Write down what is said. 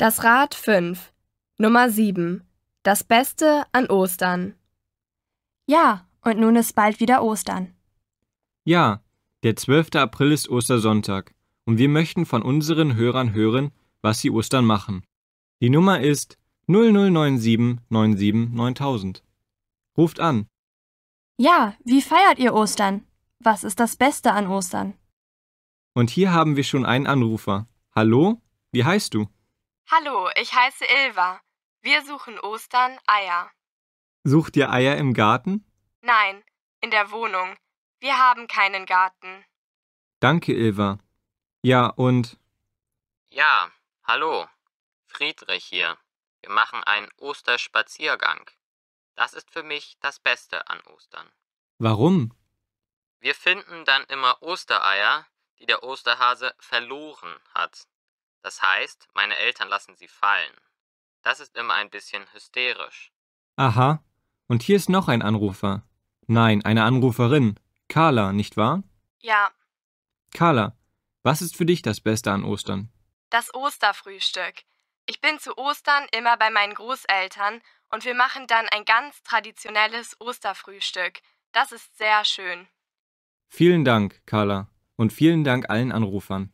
Das Rad 5. Nummer 7. Das Beste an Ostern. Ja, und nun ist bald wieder Ostern. Ja, der 12. April ist Ostersonntag und wir möchten von unseren Hörern hören, was sie Ostern machen. Die Nummer ist 0097 Ruft an. Ja, wie feiert ihr Ostern? Was ist das Beste an Ostern? Und hier haben wir schon einen Anrufer. Hallo, wie heißt du? Hallo, ich heiße Ilva. Wir suchen Ostern Eier. Sucht ihr Eier im Garten? Nein, in der Wohnung. Wir haben keinen Garten. Danke, Ilva. Ja, und? Ja, hallo. Friedrich hier. Wir machen einen Osterspaziergang. Das ist für mich das Beste an Ostern. Warum? Wir finden dann immer Ostereier, die der Osterhase verloren hat. Das heißt, meine Eltern lassen sie fallen. Das ist immer ein bisschen hysterisch. Aha. Und hier ist noch ein Anrufer. Nein, eine Anruferin. Carla, nicht wahr? Ja. Carla, was ist für dich das Beste an Ostern? Das Osterfrühstück. Ich bin zu Ostern immer bei meinen Großeltern und wir machen dann ein ganz traditionelles Osterfrühstück. Das ist sehr schön. Vielen Dank, Carla, und vielen Dank allen Anrufern.